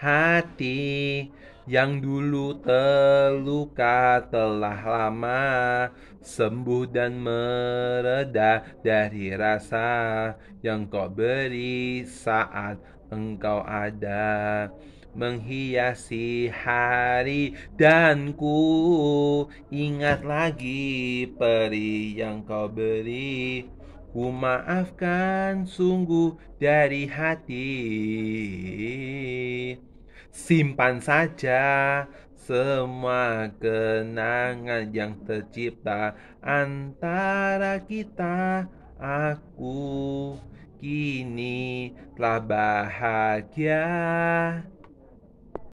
hati yang dulu terluka telah lama sembuh dan mereda dari rasa yang kau beri saat engkau ada menghiasi hari dan ku ingat lagi peri yang kau beri ku maafkan sungguh dari hati Simpan saja semua kenangan yang tercipta antara kita. Aku kini telah bahagia.